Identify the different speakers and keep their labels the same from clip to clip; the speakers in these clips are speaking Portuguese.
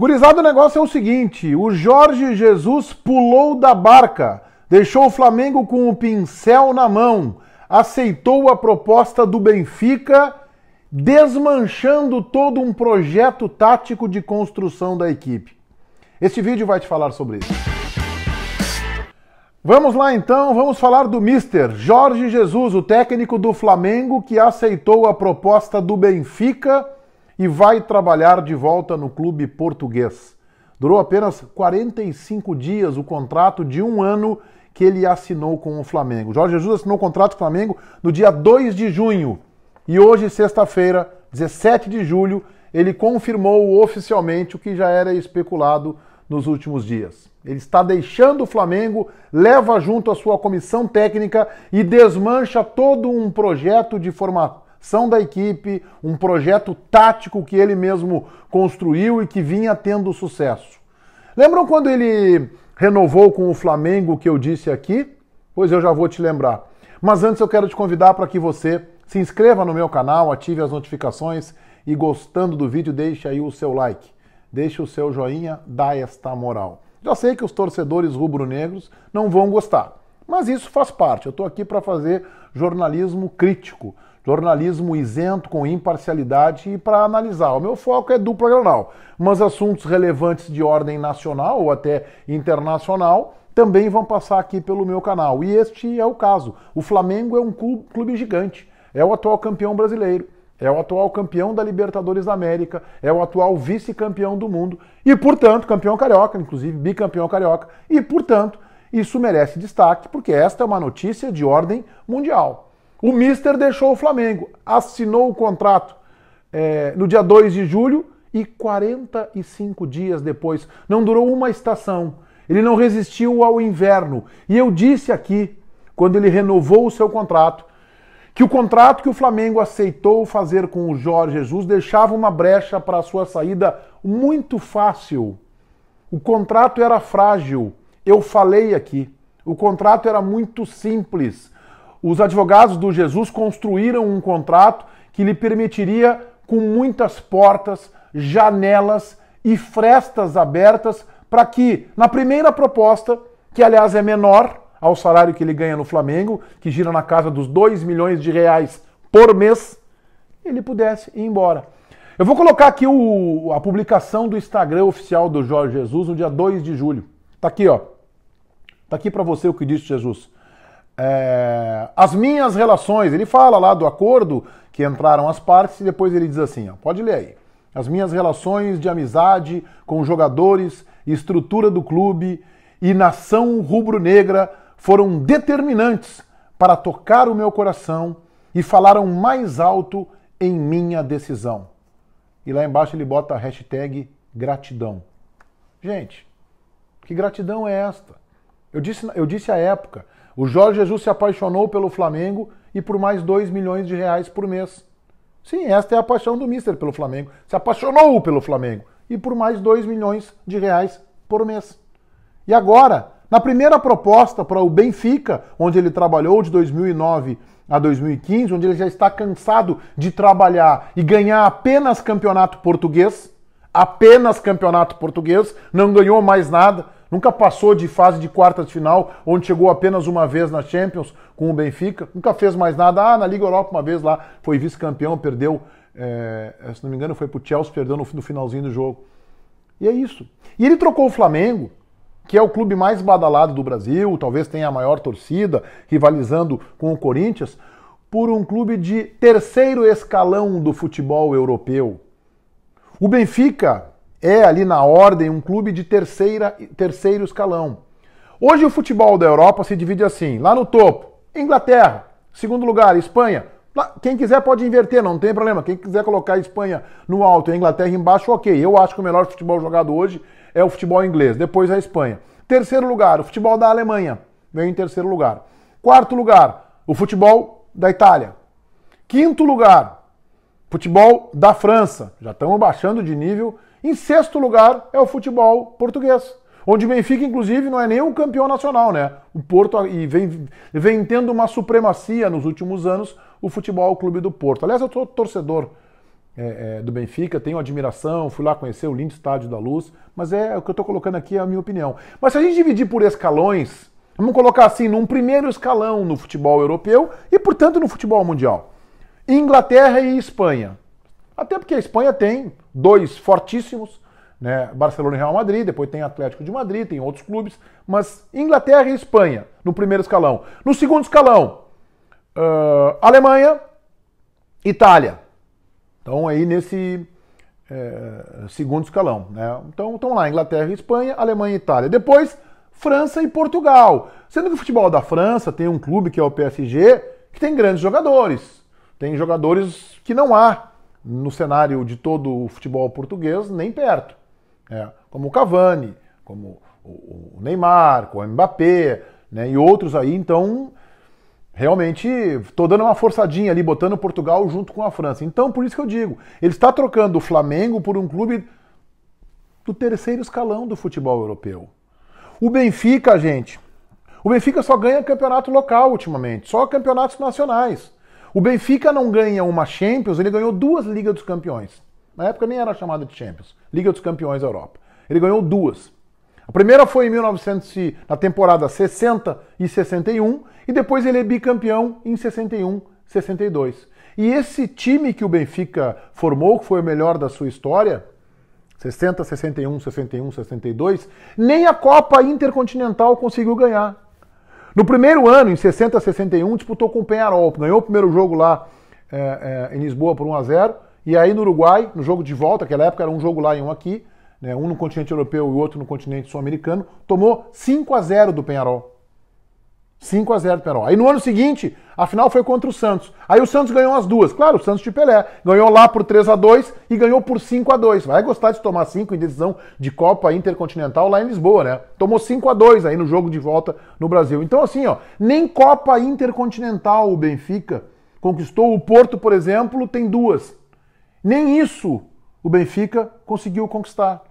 Speaker 1: Gurizado, o negócio é o seguinte: o Jorge Jesus pulou da barca, deixou o Flamengo com o pincel na mão, aceitou a proposta do Benfica, desmanchando todo um projeto tático de construção da equipe. Este vídeo vai te falar sobre isso. Vamos lá então, vamos falar do Mister Jorge Jesus, o técnico do Flamengo que aceitou a proposta do Benfica e vai trabalhar de volta no clube português. Durou apenas 45 dias o contrato de um ano que ele assinou com o Flamengo. Jorge Jesus assinou o contrato com o Flamengo no dia 2 de junho. E hoje, sexta-feira, 17 de julho, ele confirmou oficialmente o que já era especulado nos últimos dias. Ele está deixando o Flamengo, leva junto a sua comissão técnica e desmancha todo um projeto de formação são da equipe, um projeto tático que ele mesmo construiu e que vinha tendo sucesso. Lembram quando ele renovou com o Flamengo que eu disse aqui? Pois eu já vou te lembrar. Mas antes eu quero te convidar para que você se inscreva no meu canal, ative as notificações e gostando do vídeo deixe aí o seu like, deixe o seu joinha, dá esta moral. Já sei que os torcedores rubro-negros não vão gostar, mas isso faz parte. Eu estou aqui para fazer jornalismo crítico jornalismo isento, com imparcialidade e para analisar. O meu foco é dupla granal, mas assuntos relevantes de ordem nacional ou até internacional também vão passar aqui pelo meu canal. E este é o caso. O Flamengo é um clube, clube gigante, é o atual campeão brasileiro. É o atual campeão da Libertadores da América, é o atual vice-campeão do mundo e, portanto, campeão carioca, inclusive bicampeão carioca, e, portanto, isso merece destaque porque esta é uma notícia de ordem mundial. O Mister deixou o Flamengo, assinou o contrato é, no dia 2 de julho e 45 dias depois, não durou uma estação. Ele não resistiu ao inverno. E eu disse aqui, quando ele renovou o seu contrato, que o contrato que o Flamengo aceitou fazer com o Jorge Jesus deixava uma brecha para a sua saída muito fácil. O contrato era frágil. Eu falei aqui. O contrato era muito simples. Os advogados do Jesus construíram um contrato que lhe permitiria, com muitas portas, janelas e frestas abertas, para que, na primeira proposta, que aliás é menor ao salário que ele ganha no Flamengo, que gira na casa dos 2 milhões de reais por mês, ele pudesse ir embora. Eu vou colocar aqui o, a publicação do Instagram oficial do Jorge Jesus no dia 2 de julho. Tá aqui, ó. Tá aqui para você o que disse Jesus é, as minhas relações. Ele fala lá do acordo que entraram as partes e depois ele diz assim: ó, pode ler aí. As minhas relações de amizade com jogadores, estrutura do clube e nação rubro-negra foram determinantes para tocar o meu coração e falaram mais alto em minha decisão. E lá embaixo ele bota a hashtag gratidão. Gente, que gratidão é esta? Eu disse, eu disse à época o Jorge Jesus se apaixonou pelo Flamengo e por mais 2 milhões de reais por mês. Sim, esta é a paixão do Mister pelo Flamengo. Se apaixonou pelo Flamengo e por mais 2 milhões de reais por mês. E agora, na primeira proposta para o Benfica, onde ele trabalhou de 2009 a 2015, onde ele já está cansado de trabalhar e ganhar apenas campeonato português, apenas campeonato português, não ganhou mais nada Nunca passou de fase de quartas de final, onde chegou apenas uma vez na Champions com o Benfica. Nunca fez mais nada. Ah, na Liga Europa uma vez lá foi vice-campeão, perdeu, é, se não me engano, foi pro Chelsea, perdeu no, no finalzinho do jogo. E é isso. E ele trocou o Flamengo, que é o clube mais badalado do Brasil, talvez tenha a maior torcida, rivalizando com o Corinthians, por um clube de terceiro escalão do futebol europeu. O Benfica é ali na ordem um clube de terceira, terceiro escalão. Hoje o futebol da Europa se divide assim: lá no topo, Inglaterra, segundo lugar, Espanha. Quem quiser pode inverter, não tem problema. Quem quiser colocar a Espanha no alto e a Inglaterra embaixo, ok. Eu acho que o melhor futebol jogado hoje é o futebol inglês, depois a Espanha. Terceiro lugar, o futebol da Alemanha. Vem em terceiro lugar. Quarto lugar, o futebol da Itália. Quinto lugar, futebol da França. Já estamos baixando de nível em sexto lugar é o futebol português, onde o Benfica, inclusive, não é nem o campeão nacional, né? O Porto e vem, vem tendo uma supremacia nos últimos anos o futebol o clube do Porto. Aliás, eu sou torcedor é, é, do Benfica, tenho admiração, fui lá conhecer o lindo Estádio da Luz, mas é o que eu estou colocando aqui é a minha opinião. Mas se a gente dividir por escalões, vamos colocar assim, num primeiro escalão no futebol europeu e, portanto, no futebol mundial. Inglaterra e Espanha. Até porque a Espanha tem dois fortíssimos, né? Barcelona e Real Madrid, depois tem Atlético de Madrid, tem outros clubes, mas Inglaterra e Espanha no primeiro escalão. No segundo escalão, uh, Alemanha, Itália. Então aí nesse é, segundo escalão, né? Então estão lá Inglaterra e Espanha, Alemanha e Itália. Depois França e Portugal. Sendo que o futebol da França tem um clube que é o PSG que tem grandes jogadores, tem jogadores que não há no cenário de todo o futebol português, nem perto. né? como o Cavani, como o Neymar, como o Mbappé, né, e outros aí, então realmente estou dando uma forçadinha ali, botando Portugal junto com a França. Então, por isso que eu digo, ele está trocando o Flamengo por um clube do terceiro escalão do futebol europeu. O Benfica, gente, o Benfica só ganha campeonato local ultimamente, só campeonatos nacionais. O Benfica não ganha uma Champions, ele ganhou duas Liga dos Campeões. Na época nem era chamada de Champions, Liga dos Campeões Europa. Ele ganhou duas. A primeira foi em 1900, na temporada 60 e 61, e depois ele é bicampeão em 61, 62. E esse time que o Benfica formou, que foi o melhor da sua história, 60, 61, 61, 62, nem a Copa Intercontinental conseguiu ganhar. No primeiro ano, em 60 a 61, disputou com o Penharol. Ganhou o primeiro jogo lá é, é, em Lisboa por 1 a 0 E aí no Uruguai, no jogo de volta, naquela época era um jogo lá e um aqui, né, um no continente europeu e outro no continente sul-americano, tomou 5 a 0 do Penharol. 5 a 0 Penarol. Aí no ano seguinte, a final foi contra o Santos. Aí o Santos ganhou as duas. Claro, o Santos de Pelé. Ganhou lá por 3 a 2 e ganhou por 5 a 2 Vai gostar de tomar 5 em decisão de Copa Intercontinental lá em Lisboa, né? Tomou 5 a 2 aí no jogo de volta no Brasil. Então, assim, ó, nem Copa Intercontinental o Benfica conquistou. O Porto, por exemplo, tem duas. Nem isso o Benfica conseguiu conquistar.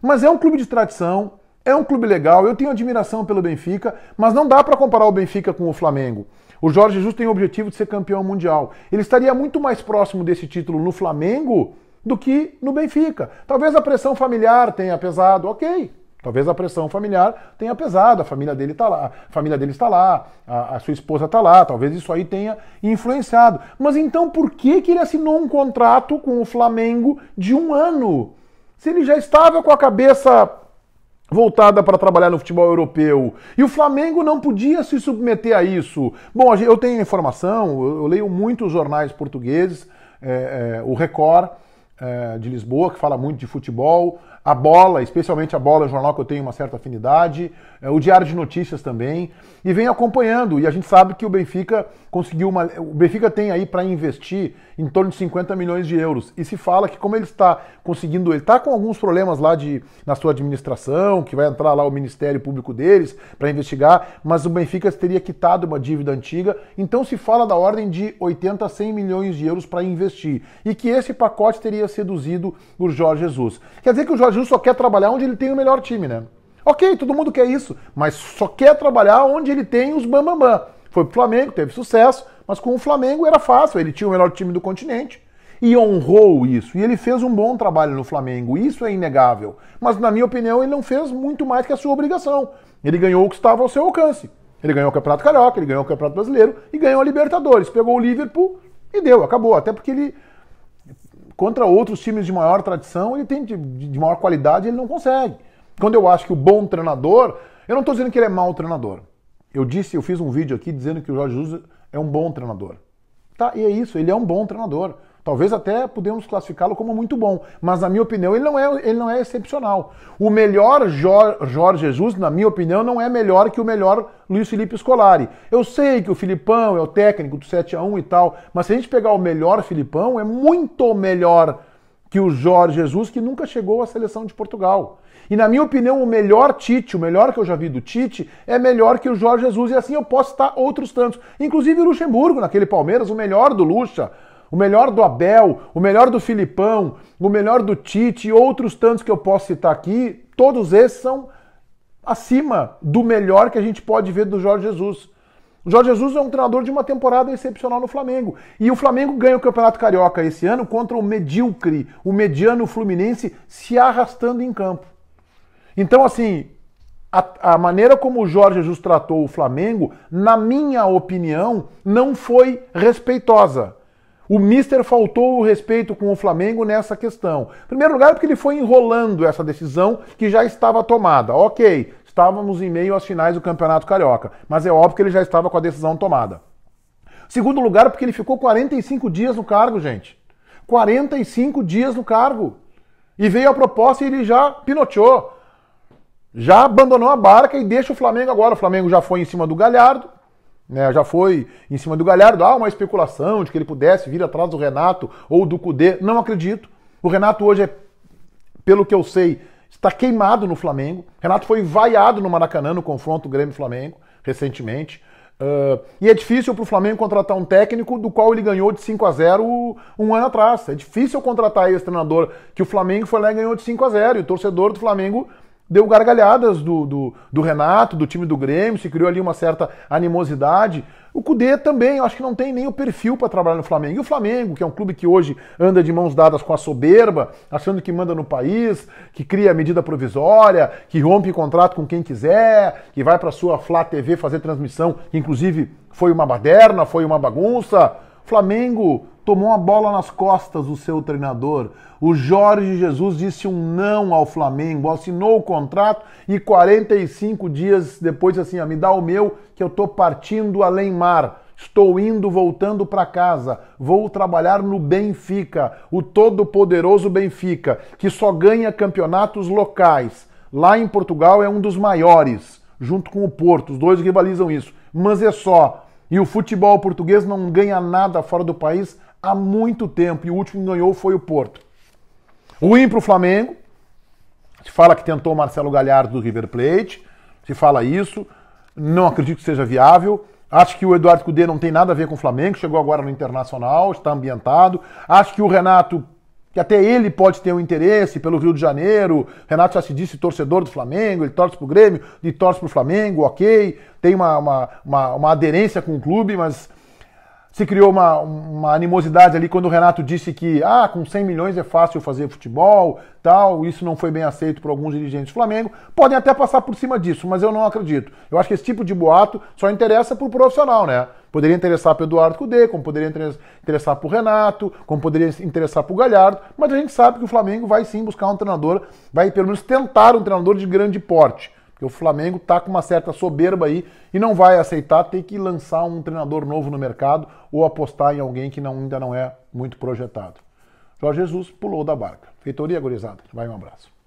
Speaker 1: Mas é um clube de tradição, é um clube legal, eu tenho admiração pelo Benfica, mas não dá para comparar o Benfica com o Flamengo. O Jorge Jesus tem o objetivo de ser campeão mundial. Ele estaria muito mais próximo desse título no Flamengo do que no Benfica. Talvez a pressão familiar tenha pesado, ok. Talvez a pressão familiar tenha pesado, a família dele está lá, a família dele está lá, a, a sua esposa está lá, talvez isso aí tenha influenciado. Mas então por que, que ele assinou um contrato com o Flamengo de um ano? Se ele já estava com a cabeça voltada para trabalhar no futebol europeu. E o Flamengo não podia se submeter a isso. Bom, eu tenho informação, eu leio muitos jornais portugueses, é, é, o Record é, de Lisboa, que fala muito de futebol, a bola, especialmente a bola, é um jornal que eu tenho uma certa afinidade, é, o Diário de Notícias também, e vem acompanhando. E a gente sabe que o Benfica conseguiu uma. O Benfica tem aí para investir em torno de 50 milhões de euros. E se fala que, como ele está conseguindo, ele está com alguns problemas lá de, na sua administração, que vai entrar lá o Ministério Público deles para investigar, mas o Benfica teria quitado uma dívida antiga. Então se fala da ordem de 80 a 100 milhões de euros para investir. E que esse pacote teria seduzido o Jorge Jesus. Quer dizer que o Jorge Bragantino só quer trabalhar onde ele tem o melhor time, né? Ok, todo mundo quer isso, mas só quer trabalhar onde ele tem os bambambam. Bam, bam. Foi pro Flamengo, teve sucesso, mas com o Flamengo era fácil, ele tinha o melhor time do continente e honrou isso. E ele fez um bom trabalho no Flamengo, isso é inegável. Mas, na minha opinião, ele não fez muito mais que a sua obrigação. Ele ganhou o que estava ao seu alcance. Ele ganhou o Campeonato Carioca, ele ganhou o Campeonato Brasileiro e ganhou a Libertadores. Pegou o Liverpool e deu, acabou. Até porque ele contra outros times de maior tradição, ele tem de, de maior qualidade, ele não consegue. Quando eu acho que o bom treinador, eu não estou dizendo que ele é mau treinador. Eu disse, eu fiz um vídeo aqui dizendo que o Jorge Jesus é um bom treinador. Tá, e é isso, ele é um bom treinador. Talvez até podemos classificá-lo como muito bom, mas na minha opinião ele não é, ele não é excepcional. O melhor Jorge Jesus, na minha opinião, não é melhor que o melhor Luiz Felipe Scolari. Eu sei que o Filipão é o técnico do 7 a 1 e tal, mas se a gente pegar o melhor Filipão, é muito melhor que o Jorge Jesus, que nunca chegou à seleção de Portugal. E na minha opinião, o melhor Tite, o melhor que eu já vi do Tite, é melhor que o Jorge Jesus. E assim eu posso estar outros tantos. Inclusive o Luxemburgo, naquele Palmeiras, o melhor do Luxa o melhor do Abel, o melhor do Filipão, o melhor do Tite e outros tantos que eu posso citar aqui, todos esses são acima do melhor que a gente pode ver do Jorge Jesus. O Jorge Jesus é um treinador de uma temporada excepcional no Flamengo. E o Flamengo ganha o Campeonato Carioca esse ano contra o medíocre, o mediano Fluminense se arrastando em campo. Então, assim, a, a, maneira como o Jorge Jesus tratou o Flamengo, na minha opinião, não foi respeitosa. O Mister faltou o respeito com o Flamengo nessa questão. Em primeiro lugar, porque ele foi enrolando essa decisão que já estava tomada. Ok, estávamos em meio às finais do Campeonato Carioca, mas é óbvio que ele já estava com a decisão tomada. Segundo lugar, porque ele ficou 45 dias no cargo, gente. 45 dias no cargo. E veio a proposta e ele já pinoteou. Já abandonou a barca e deixa o Flamengo agora. O Flamengo já foi em cima do Galhardo, né, já foi em cima do Galhardo, há ah, uma especulação de que ele pudesse vir atrás do Renato ou do Cudê. Não acredito. O Renato hoje é, pelo que eu sei, está queimado no Flamengo. Renato foi vaiado no Maracanã no confronto Grêmio-Flamengo recentemente. Uh, e é difícil para o Flamengo contratar um técnico do qual ele ganhou de 5 a 0 um ano atrás. É difícil contratar esse treinador que o Flamengo foi lá e ganhou de 5 a 0 e o torcedor do Flamengo deu gargalhadas do, do, do, Renato, do time do Grêmio, se criou ali uma certa animosidade. O Cudê também, eu acho que não tem nem o perfil para trabalhar no Flamengo. E o Flamengo, que é um clube que hoje anda de mãos dadas com a soberba, achando que manda no país, que cria medida provisória, que rompe contrato com quem quiser, que vai para sua Flá TV fazer transmissão, que inclusive foi uma baderna, foi uma bagunça. Flamengo tomou uma bola nas costas do seu treinador. O Jorge Jesus disse um não ao Flamengo, assinou o contrato e 45 dias depois assim, ah, me dá o meu que eu tô partindo além mar. Estou indo voltando para casa. Vou trabalhar no Benfica, o todo-poderoso Benfica, que só ganha campeonatos locais. Lá em Portugal é um dos maiores, junto com o Porto. Os dois rivalizam isso. Mas é só. E o futebol português não ganha nada fora do país há muito tempo e o último que ganhou foi o Porto. Ruim para o Flamengo. Se fala que tentou o Marcelo Galhardo do River Plate. Se fala isso. Não acredito que seja viável. Acho que o Eduardo Cudê não tem nada a ver com o Flamengo, chegou agora no Internacional, está ambientado. Acho que o Renato, que até ele pode ter um interesse pelo Rio de Janeiro. Renato já se disse torcedor do Flamengo, ele torce para o Grêmio, ele torce para o Flamengo, ok. Tem uma, uma, uma, uma aderência com o clube, mas se criou uma, uma animosidade ali quando o Renato disse que ah, com 100 milhões é fácil fazer futebol, tal, isso não foi bem aceito por alguns dirigentes do Flamengo. Podem até passar por cima disso, mas eu não acredito. Eu acho que esse tipo de boato só interessa para o profissional, né? Poderia interessar para Eduardo Cudê, como poderia interessar para o Renato, como poderia interessar para o Galhardo, mas a gente sabe que o Flamengo vai sim buscar um treinador, vai pelo menos tentar um treinador de grande porte. Porque o Flamengo está com uma certa soberba aí e não vai aceitar ter que lançar um treinador novo no mercado ou apostar em alguém que não, ainda não é muito projetado. Jorge Jesus pulou da barca. Feitoria, gurizada. Vai, um abraço.